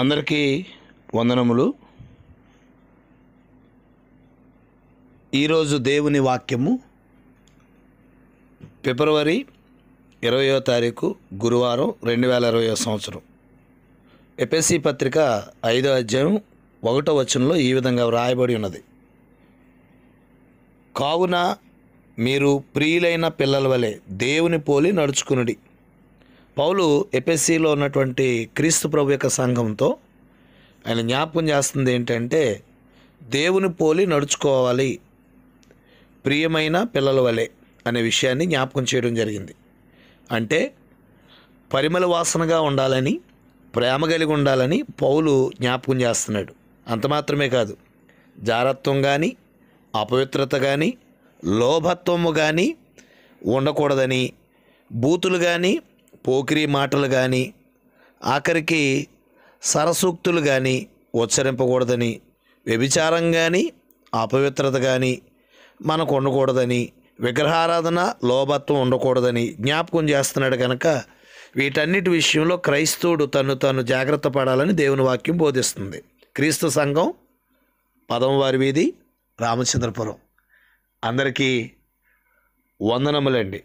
అందరికీ వందనములు ఈరోజు దేవుని వాక్యము ఫిబ్రవరి ఇరవయో తారీఖు గురువారం రెండు వేల ఇరవయో సంవత్సరం ఎపిఎస్సి పత్రిక ఐదో అధ్యాయం ఒకటో వచనంలో ఈ విధంగా వ్రాయబడి ఉన్నది కావున మీరు ప్రియులైన పిల్లల వలె దేవుని పోలి నడుచుకునుడి పౌలు ఎపిఎస్సిలో ఉన్నటువంటి క్రీస్తు ప్రభు యొక్క సంఘంతో ఆయన జ్ఞాపకం చేస్తుంది ఏంటంటే దేవుని పోలి నడుచుకోవాలి ప్రియమైన పిల్లల వలె అనే విషయాన్ని జ్ఞాపకం చేయడం జరిగింది అంటే పరిమళ వాసనగా ఉండాలని ప్రేమ కలిగి ఉండాలని పౌలు జ్ఞాపకం చేస్తున్నాడు అంత మాత్రమే కాదు జారత్వం కానీ అపవిత్రత కానీ లోభత్వము కానీ ఉండకూడదని బూతులు కానీ పోకిరీ మాటలు కానీ ఆఖరికి సరసూక్తులు కానీ ఉచ్చరింపకూడదని వ్యభిచారం కానీ అపవిత్రత కానీ మనకు ఉండకూడదని విగ్రహారాధన లోభత్వం ఉండకూడదని జ్ఞాపకం చేస్తున్నాడు కనుక వీటన్నిటి విషయంలో క్రైస్తవుడు తను తను జాగ్రత్త పడాలని దేవుని వాక్యం బోధిస్తుంది క్రీస్తు సంఘం పదమవారి వీధి రామచంద్రపురం అందరికీ వందనములండి